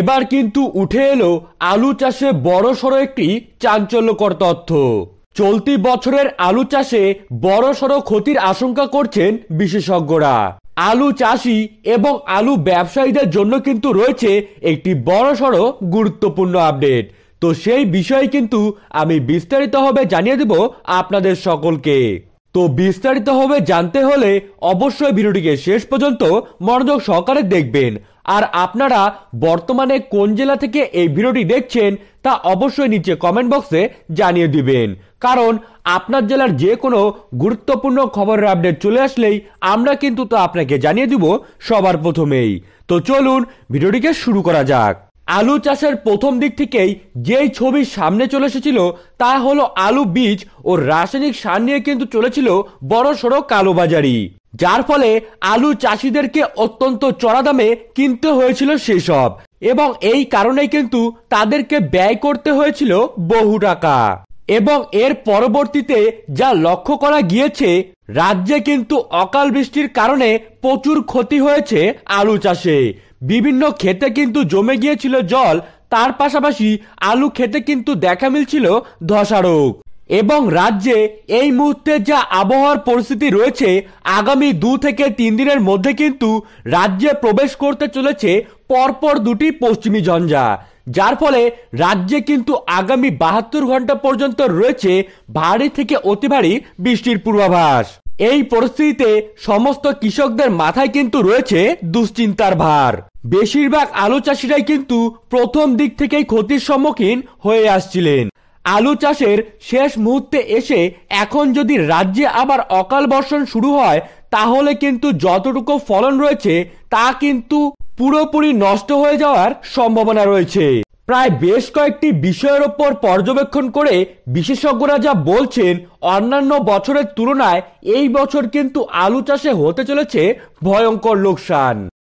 এবার কিন্তু উঠে এলো আলু চাষে বড় সড়ো একটি চাঞ্চল্যকর তথ্য চলতি বছরের আলু চাষে বড় সড় ক্ষতির আশঙ্কা করছেন বিশেষজ্ঞরা আলু চাষি এবং আলু ব্যবসায়ীদের জন্য কিন্তু রয়েছে একটি বড় সড় গুরুত্বপূর্ণ আপডেট তো সেই বিষয়ে কিন্তু আমি বিস্তারিতভাবে জানিয়ে দেব আপনাদের সকলকে তো বিস্তারিত হবে জানতে হলে অবশ্যই ভিডিওটিকে শেষ পর্যন্ত মনোযোগ সহকারে দেখবেন আর আপনারা বর্তমানে কোন জেলা থেকে এই ভিডিওটি দেখছেন তা অবশ্যই নিচে কমেন্ট বক্সে জানিয়ে দিবেন কারণ আপনার জেলার যে কোনো গুরুত্বপূর্ণ খবরের আপডেট চলে আসলেই আমরা কিন্তু তা আপনাকে জানিয়ে দিব সবার প্রথমেই তো চলুন ভিডিওটিকে শুরু করা যাক আলু চাষের প্রথম দিক থেকেই যেই ছবি সামনে চলে এসেছিল তা হলো আলু বীজ ও রাসায়নিক সার নিয়ে কিন্তু চলেছিল বড় সড়ো কালোবাজারি যার ফলে আলু চাষিদেরকে অত্যন্ত চড়া দামে কিনতে হয়েছিল সেসব এবং এই কারণে কিন্তু তাদেরকে ব্যয় করতে হয়েছিল বহু টাকা এবং এর পরবর্তীতে যা লক্ষ্য করা গিয়েছে রাজ্যে কিন্তু অকাল বৃষ্টির কারণে প্রচুর ক্ষতি হয়েছে আলু চাষে বিভিন্ন ক্ষেতে কিন্তু জমে গিয়েছিল জল তার পাশাপাশি আলু ক্ষেতে কিন্তু দেখা মিলছিল ধসারোগ এবং রাজ্যে এই মুহূর্তে যা আবহাওয়ার পরিস্থিতি রয়েছে আগামী দু থেকে তিন দিনের মধ্যে কিন্তু রাজ্যে প্রবেশ করতে চলেছে পরপর দুটি পশ্চিমী ঝঞ্ঝা যার ফলে রাজ্যে কিন্তু আগামী বাহাত্তর ঘন্টা পর্যন্ত রয়েছে ভারী থেকে অতি ভারী বৃষ্টির পূর্বাভাস এই পরিস্থিতিতে সমস্ত কৃষকদের মাথায় কিন্তু রয়েছে দুশ্চিন্তার ভার বেশিরভাগ আলু চাষিরাই কিন্তু প্রথম দিক থেকেই ক্ষতির সম্মুখীন হয়ে আসছিলেন আলু চাষের শেষ মুহূর্তে এসে এখন যদি রাজ্যে আবার অকাল বর্ষণ শুরু হয় তাহলে কিন্তু যতটুকু ফলন রয়েছে তা কিন্তু পুরোপুরি নষ্ট হয়ে যাওয়ার সম্ভাবনা রয়েছে প্রায় বেশ কয়েকটি বিষয়ের ওপর পর্যবেক্ষণ করে বিশেষজ্ঞরা যা বলছেন অন্যান্য বছরের তুলনায় এই বছর কিন্তু আলু চাষে হতে চলেছে ভয়ঙ্কর লোকসান